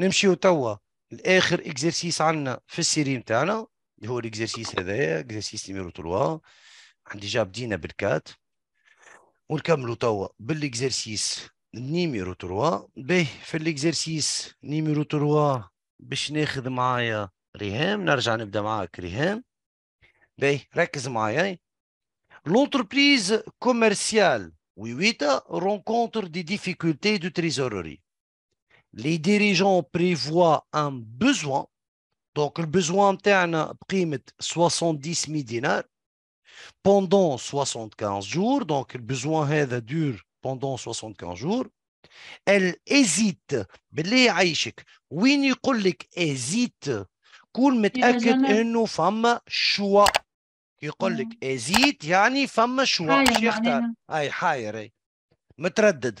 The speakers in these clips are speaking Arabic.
نمشيو توا لاخر اكزرسيس عندنا في السيري نتاعنا اللي هو الاكزرسيس هذايا اكزرسيس نيميرو 3 جاب بدينا بالكات ونكملوا توا بالاكزرسيس نيميرو 3 به في الاكزرسيس نيميرو 3 باش ناخذ معايا ريهام نرجع نبدا معاك ريهام باهي ركز معايا لونتربريز كوميرسيال Wiwita رونكونتر دي ديفيكولتي دو تريزوري les dirigeants prévoient un besoin. Donc, le besoin interne prime 70 000 dinars pendant 75 jours. Donc, le besoin dure pendant 75 jours. Elle hésite. وين يقول لك hésite كون متاكد انه فما choix يقول لك hésite يعني فما choix شو يختار اي متردد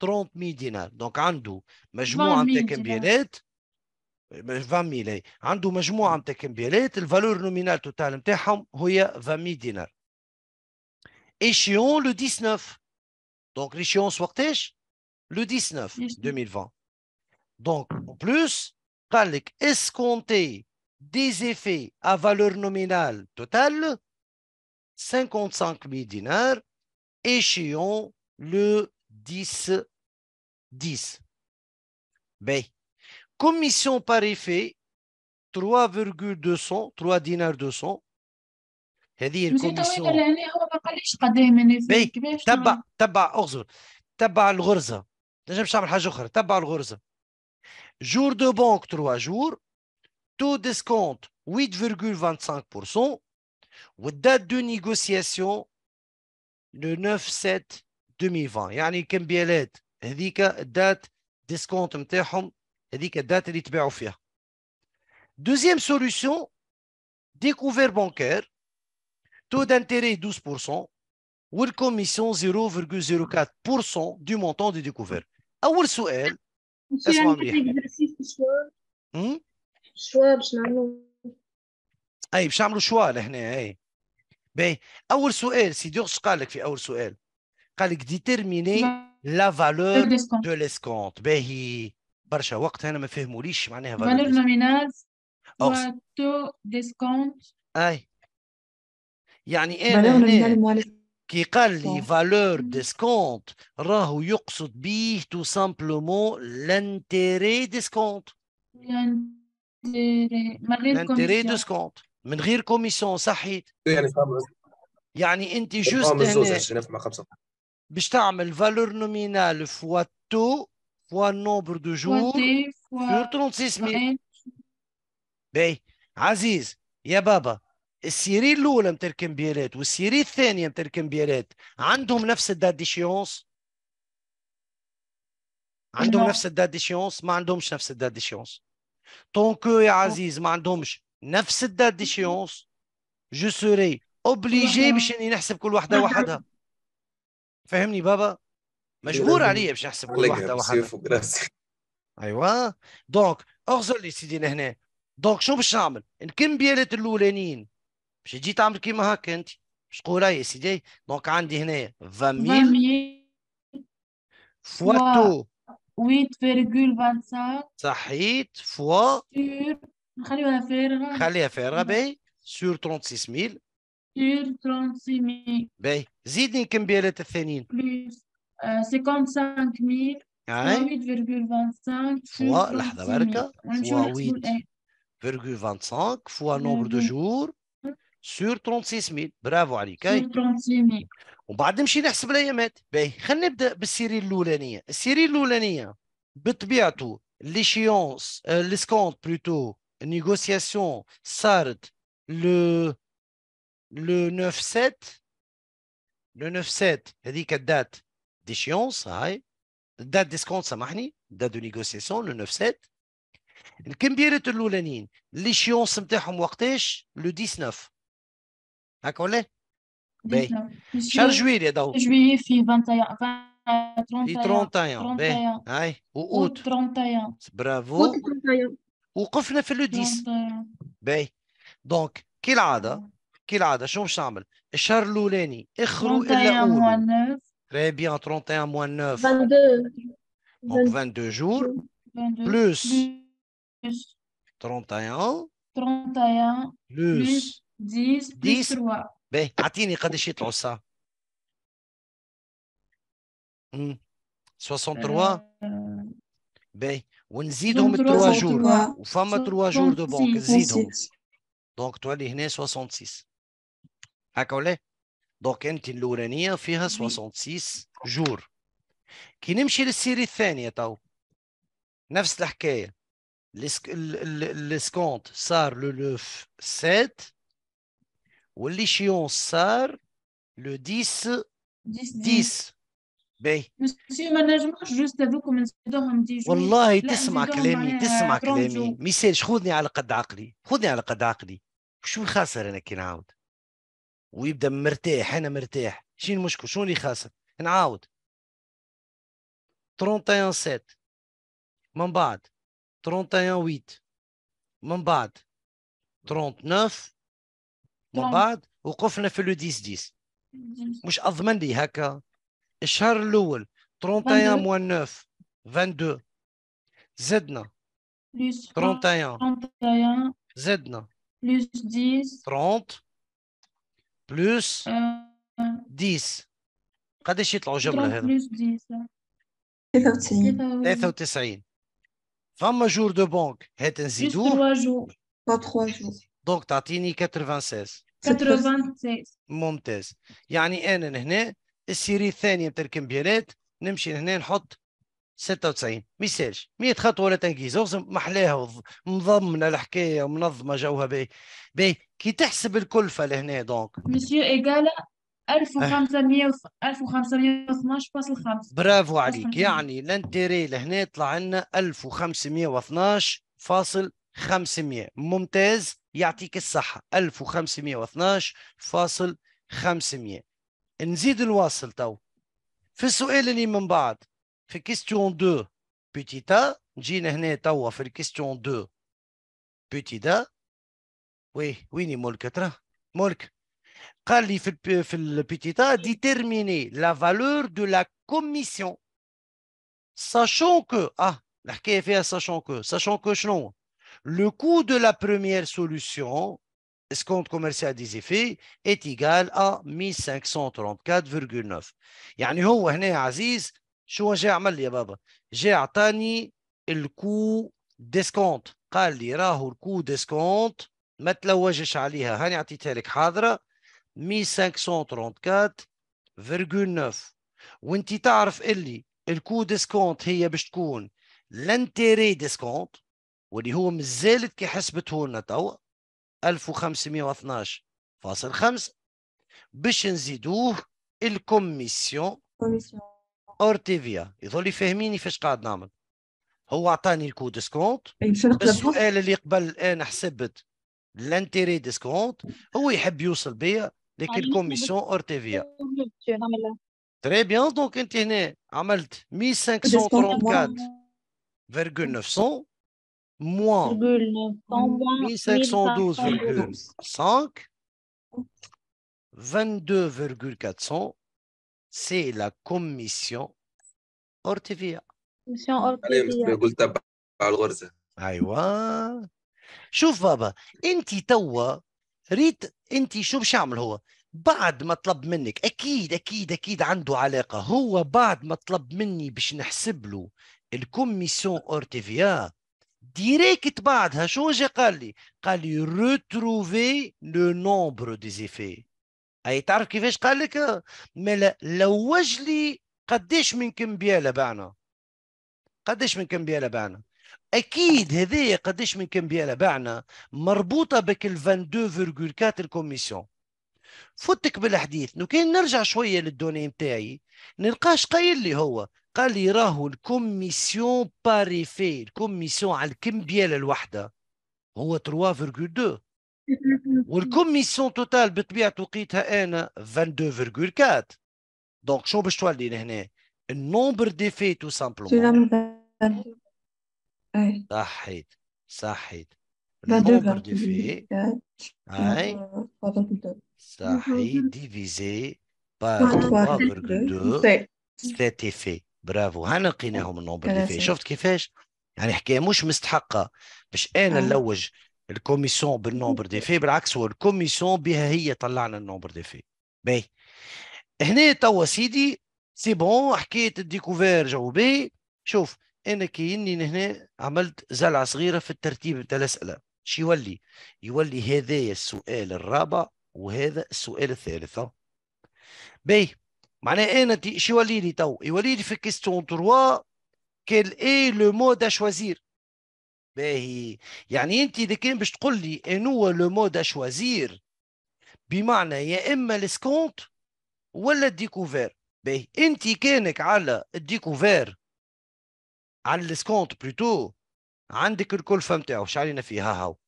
30 000 dinars. Donc, دينار دونك عنده مجموعه نتاع كمبيالات 20 000 عنده مجموعه نتاع كمبيالات الفالور نومينال توتال نتاعهم هي 20 000 دينار échéant le 19 donc l'échéance وقتاش le 19 2020 donc en plus قال لك escompté des effets à valeur nominale totale 55 000 dinars échéant le 10 10. B. Commission par effet, 3,200, 3 dinars 200. cest à commission. Taba, taba, orzo. Taba al-gurza. Je faire Jour de banque, 3 jours. Taux de d'escompte, 8,25%. date de négociation, le 9-7-2020. Yannick Mbielet. هذيك الدات ديسكونت نتاعهم هذيك الدات اللي تباعوا فيها دوزيام سوليسيون ديكوفير بانكير تو دانتيري 12% والكوميسيون 0.04% دو مونطون دي ديكوفير اول سؤال اسمع مليح شوا باش نعملوا اي باش نعملوا شوا لهنا اي باهي اول سؤال سي دوغ قال لك في اول سؤال قال لك ديتيرميني لا فالور دو ليسكونت باهي برشا وقت انا ما فهموليش معناها فالور نومينال تو ديسكونت اي يعني انا كي قال لي فالور ديسكونت راهو يقصد بيه تو سامبلومون لانتيري ديسكونت لانتيري ديسكونت من غير كوميسيون صحيت يعني انت جوست هنا باش تعمل فالور نومينال فوا تو فوا نومبر دو جور سور 36000 باهي عزيز يا بابا السيري الاولى نتاع الكمبيالات والسيري الثانيه نتاع الكمبيالات عندهم نفس الدات دي شيونس عندهم نفس الدات دي شيونس ما عندهمش نفس الدات دي شيونس طونكو euh, يا عزيز ما عندهمش نفس الدات دي شيونس جو سوري اوبليجي باش اني نحسب كل وحده وحدها فهمني بابا مجبور عليا باش نحسب كل واحده واحده ايوا دونك اغزر لي سيدي لهنا دونك شنو باش نعمل نكمل بيالات الاولانيين باش تجي تعمل كيما هاك انت باش تقول يا سيدي دونك عندي هنا 20000 فوا تو 8,25 صحيت فوا نخليوها فارغه نخليها فارغه نعم. باهي سور 36000 سير باهي زيدني كم الثانيين بلوس 55000 8,25 فوا لحظة بركة فوا 25 فوا نومبر دو جور سور 36000 برافو عليك اي 36000 ومن نمشي نحسب الايامات باهي خلينا نبدا بالسيري الاولانيه السيري الاولانيه بطبيعته ليشيونس ليسكونت بلوتو نيغوسياسيون صارت لو le 9-7, le 9-7, à quelle date d'échéance, hein, date d'escompte, date de négociation, le 9-7. Le l'échéance, le 19. Ben, ben, le Oui. juillet, il est Juillet, le 31 Ou juillet. Bravo. juillet. le 10. Donc, quelle est كالعاده شنو باش نعمل؟ الشهر الاولاني اخر الا اولو تري بيان 31 موان 9 22 دونك 22 جور بلوس 31 31 بلوس 10 10 3 باهي اعطيني قداش يطلعوا سا 63 باهي ونزيدهم 3 جور وفما 3 جور دو بونك نزيدهم دونك تولي هنا 66 هكا دونك انت الاولانيه فيها 66 جور كي نمشي للسيري الثانيه تو نفس الحكايه السكونت صار لو لوف واللي شيون صار لو 10 10 باهي مسيو ما نجموش جوست هذوكم نزيدوهم دي والله تسمع كلامي euh, تسمع كلامي ما يسالش خذني على قد عقلي خذني على قد عقلي شو نخسر انا كي نعاود ويبدا مرتاح انا مرتاح شين المشكل شنو اللي خاسر نعاود 31 7 من بعد 31 8 من بعد 39 من بعد وقفنا في لو 10 10 مش اضمن لي هكا الشهر الاول 31 موان 9 22 زدنا 31 زدنا 10 30 بلوس 10 euh, قداش يطلعوا جمله هذا؟ بلوس 10 93 93 فما جور دو بونك هات نزيدوه 3 جور دونك تعطيني 96 96 ممتاز يعني انا هنا السيري الثانيه تاع الكمبيالات نمشي هنا نحط 96 ما يسالش 100 خطوه ولا تنكيز محلاها مضمنه الحكايه ومنظمه جوها به به كي تحسب الكلفه لهنا دونك مسيو ايجالا 1500 1512.5 برافو عليك يعني لانتيري لهنا طلع لنا 1512.500 ممتاز يعطيك الصحه 1512.500 نزيد الواصل تو في السؤال اللي من بعد Question 2, petit a. Jean-Nehané Taoua a fait question 2, petit a. Oui, oui, ni est molk. que tra. il le petit a, déterminer la valeur de la commission. Sachant que, ah, la KFA, sachant que, sachant que, chlo, le coût de la première solution, ce compte commercial des effets, est égal à 1534,9. Yann Ho, Aziz. شو جاء عمل لي يا بابا جاء عطاني الكو ديسكونت قال لي راهو الكو ديسكونت ما تلوجش عليها هاني عطيتها لك حاضره 1534.9 وانت تعرف اللي الكو ديسكونت هي باش تكون لانتيري ديسكونت واللي هو مازالت كي حسبته لنا توا 1512.5 باش نزيدوه الكوميسيون اور فيا يظل فاهميني فاش قاعد نعمل هو عطاني الكو سكونت إيه، السؤال اللي قبل انا حسبت لانتيري ديسكونت هو يحب يوصل بيا لكن الكوميسيون فيا تري بيان دونك انت هنا عملت 1534,900 موان 1512,5 22,400 سي لا كوميسيون اورتيفيا كوميسيون اورتيفيا قلت تبع الغرزه ايوا شوف بابا انت توا ريت انت شو باش يعمل هو بعد ما طلب منك اكيد اكيد اكيد عنده علاقه هو بعد ما طلب مني باش نحسب له الكوميسيون اورتيفيا ديريكت بعدها شو جا قال لي قال لي روتروفي لو نومبر دي زيفي اي تعرف كيفاش قال لك مالا لوج لي قداش من كمبياله بعنا قداش من كمبياله بعنا اكيد هذايا قداش من كمبياله بعنا مربوطه بك ال 22.4 الكوميسيون فوتك بالحديث لو كان نرجع شويه للدوني نتاعي نلقاش قايل لي هو قال لي راهو الكوميسيون باريفي الكوميسيون على الكمبياله الواحده هو 3.2 والكوميسيون توتال بطبيعته لقيتها انا 22.4 دونك شنو باش تولي لهنا النومبر دي في تو سامبلومون صحيت صحيت النومبر دي في اي صحيت ديفيزي بار 3.2 سيتي في برافو هنا لقيناهم النومبر دي في شفت كيفاش يعني حكايه مش مستحقه باش انا نلوج الكوميسيون بالنومبر دي في بالعكس هو الكوميسيون بها هي طلعنا النومبر دي في باهي هنا توا سيدي سي بون حكيت الديكوفير جو باهي شوف انا كي اني هنا عملت زلعه صغيره في الترتيب تاع الاسئله شو يولي يولي هذايا السؤال الرابع وهذا السؤال الثالث باهي معناها انا شو يولي لي تو يولي لي في كيستيون 3 كيل اي لو مود دا شوازير باهي يعني انت اذا كان باش تقول لي انو لو مود اشوازير شوازير بمعنى يا اما السكونت ولا الديكوفير باهي انت كانك على الديكوفير على السكونت بلوتو عندك الكلفه نتاعو واش علينا فيه ها هاو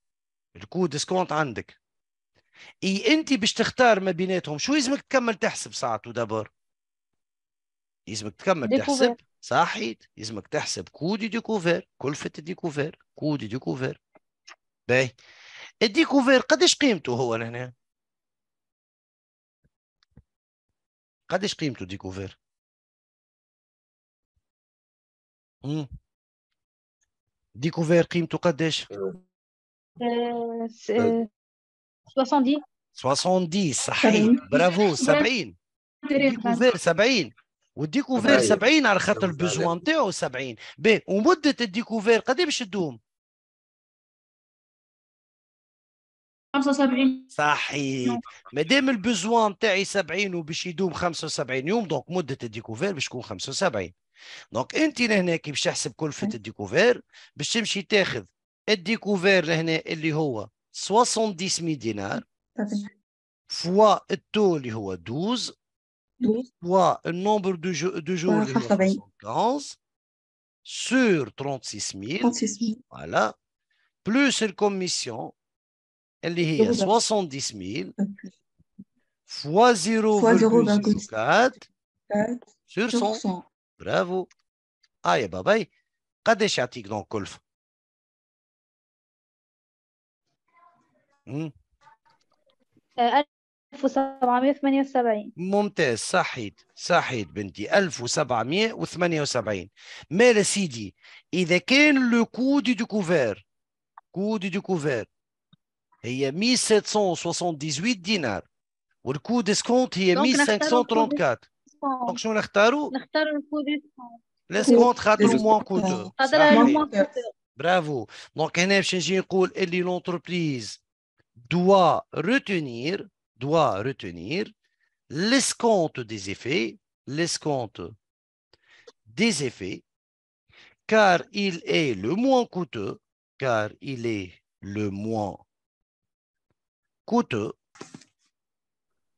الكود ديسكونت عندك اي انت باش تختار ما بيناتهم شو لازمك تكمل تحسب ساعته دابور لازمك تكمل ديكوفير. تحسب صحيت يزمك تحسب كودي ديكوفير كلفة الديكوفير كودي ديكوفير باهي الديكوفير قداش قيمته هو لهنا قداش قيمته ديكوفير مم. ديكوفير قيمته قداش 70 70 صحيح برافو 70 ديكوفير 70 والديكوفير 70 أيوة. على خاطر البوزوان تاعو 70 بين ومده الديكوفير قد باش تدوم 75 صحيح مادام البوزوان تاعي 70 وباش يدوم 75 يوم دونك مده الديكوفير باش تكون 75 دونك انت لهنا كي باش تحسب كلفه الديكوفير باش تمشي تاخذ الديكوفير لهنا اللي هو 70 دينار فوا التو اللي هو 12 soit mmh. un nombre de, de jours de carence sur 36 000, Voilà. Plus une commission, elle est 70 000 fois 0,24 sur 100. Bravo. Ah, et bye dans donc 1778 ممتاز صحيت صحيت بنتي 1778 مال سيدي إذا كان لو كو دي ديكوفير كو دي ديكوفير هي 1778 دينار والكو ديسكونت هي 1534 دونك شنو نختاروا؟ نختاروا الكو ديسكونت ليسكونت خاطر موان كوتو برافو دونك هنا باش نجي نقول اللي لونتربريز دوا روتينير doit retenir l'escompte des effets, l'escompte des effets, car il est le moins coûteux, car il est le moins coûteux,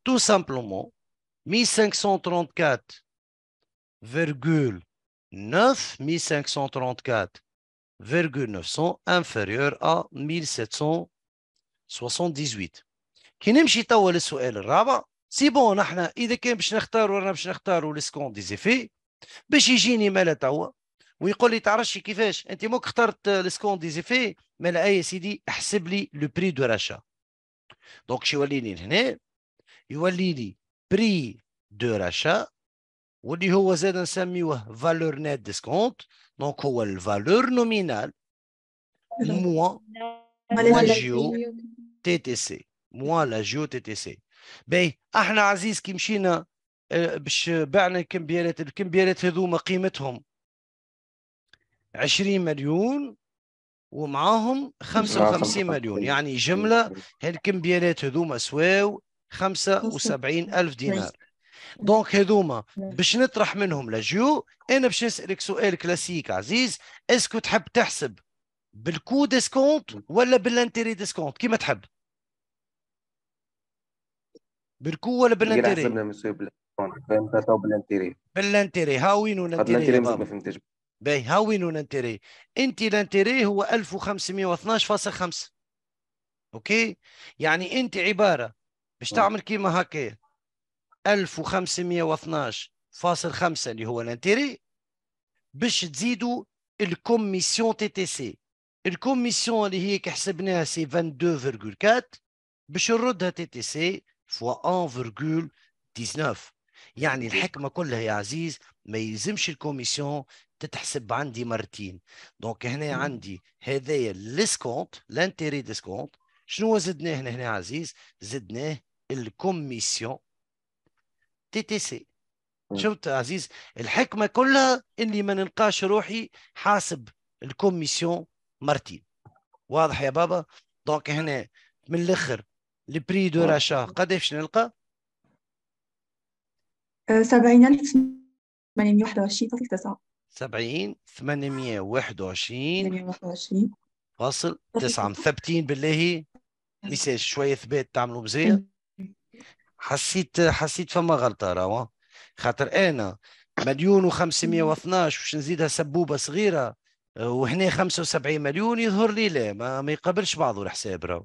tout simplement 1534,9 1534,900 inférieur à 1778. كي نمشي توا للسؤال الرابع سي بون احنا اذا كان باش نختار رانا باش نختاروا لسكون دي زيفي باش يجيني مالا توا ويقول لي تعرفش كيفاش انت موك اخترت لسكون دي زيفي مالا اي سيدي احسب لي لو بري دو راشا دونك شي يوليني هنا يولي لي بري دو راشا واللي هو زاد نسميوه فالور نت ديسكونت دونك هو الفالور نومينال موان موان جيو تي تي سي موان لا جيو تي تي سي باهي احنا عزيز كي مشينا باش بعنا الكمبيالات الكمبيالات هذوما قيمتهم 20 مليون ومعاهم 55 مليون يعني جمله هالكمبيالات هذوما سواو 75 ألف دينار دونك هذوما باش نطرح منهم لجيو انا باش نسالك سؤال كلاسيك عزيز اسكو تحب تحسب بالكو ديسكونت ولا بالانتيري ديسكونت كيما تحب بركو ولا بلانتيري؟ حسبنا مسيو بلانتيري فهمت تو بلانتيري بلانتيري ها وين ما فهمتش باهي ها وين انت لانتيري هو 1512.5 اوكي يعني انت عباره باش تعمل كيما هكا 1512.5 اللي هو الانتيري باش تزيدوا الكوميسيون تي تي سي الكوميسيون اللي هي كي حسبناها سي 22.4 باش نردها تي تي سي فوا 1,19 يعني الحكمه كلها يا عزيز ما يلزمش الكوميسيون تتحسب عندي مرتين دونك هنا عندي هذايا ليسكونت لانتيري ديسكونت شنو زدناه هنا هنا عزيز زدناه الكوميسيون تي تي سي شفت عزيز الحكمه كلها اني ما نلقاش روحي حاسب الكوميسيون مرتين واضح يا بابا دونك هنا من الاخر البري دو آه. راشا قداش نلقى 70821 آه، فاصل 9 70 821 فاصل 9 مثبتين بالله ميساج شويه ثبات تعملوا مزيان حسيت حسيت فما غلطه راهو خاطر انا مليون و512 واش نزيدها سبوبه صغيره آه، وهنا 75 مليون يظهر لي لا ما, ما يقابلش بعضه الحساب راهو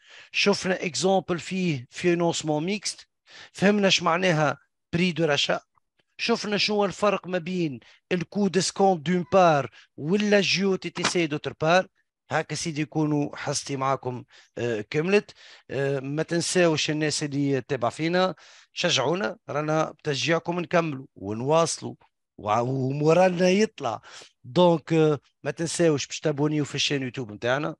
شفنا اكزامبل فيه فينونسمون ميكست فهمنا اش معناها بري دو رشا شفنا شنو الفرق ما بين الكو ديسكونت دون بار ولا جيو تي تي سي دوتر بار هكا سيدي يكونوا حصتي معاكم آه، كملت آه، ما تنساوش الناس اللي تابع فينا شجعونا رانا بتشجيعكم نكملوا ونواصلوا ومورالنا يطلع دونك آه، ما تنساوش باش تابونيو في الشين يوتيوب نتاعنا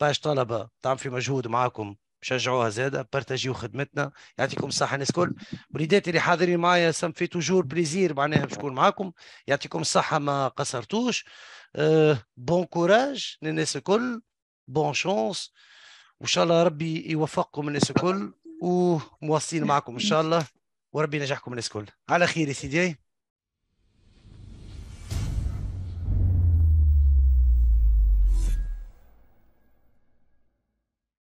16 طلبه تعمل في مجهود معاكم شجعوها زادة بارتاجيو خدمتنا يعطيكم الصحة الناس الكل وليداتي اللي حاضرين معايا سم في توجور بليزير معناها باش نكون معاكم يعطيكم الصحة ما قصرتوش أه بون كوراج للناس الكل بون شونس وان شاء الله ربي يوفقكم الناس الكل ومواصلين معكم ان شاء الله وربي ينجحكم الناس الكل على خير يا سيدي